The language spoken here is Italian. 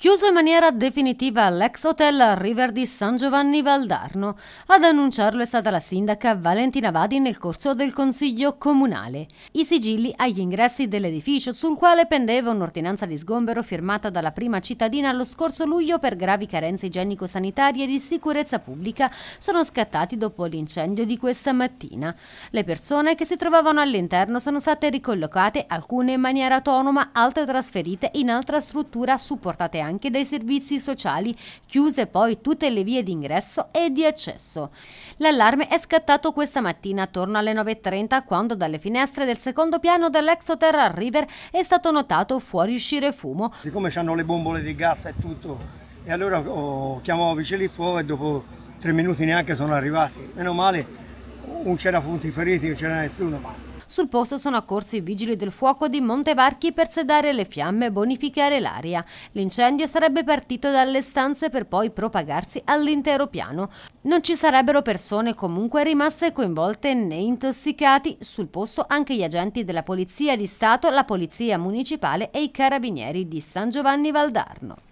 Chiuso in maniera definitiva l'ex hotel River di San Giovanni Valdarno. Ad annunciarlo è stata la sindaca Valentina Vadi nel corso del Consiglio Comunale. I sigilli agli ingressi dell'edificio sul quale pendeva un'ordinanza di sgombero firmata dalla prima cittadina lo scorso luglio per gravi carenze igienico-sanitarie e di sicurezza pubblica sono scattati dopo l'incendio di questa mattina. Le persone che si trovavano all'interno sono state ricollocate, alcune in maniera autonoma, altre trasferite in altra struttura supportate anche anche dai servizi sociali, chiuse poi tutte le vie d'ingresso e di accesso. L'allarme è scattato questa mattina attorno alle 9.30 quando dalle finestre del secondo piano dell'exoterra River è stato notato fuoriuscire fumo. Siccome hanno le bombole di gas e tutto, e allora oh, chiamavo vicini il fuoco e dopo tre minuti neanche sono arrivati. Meno male, non c'era punti feriti, non c'era nessuno, ma sul posto sono accorsi i vigili del fuoco di Montevarchi per sedare le fiamme e bonificare l'aria. L'incendio sarebbe partito dalle stanze per poi propagarsi all'intero piano. Non ci sarebbero persone comunque rimaste coinvolte né intossicati. Sul posto anche gli agenti della Polizia di Stato, la Polizia Municipale e i Carabinieri di San Giovanni Valdarno.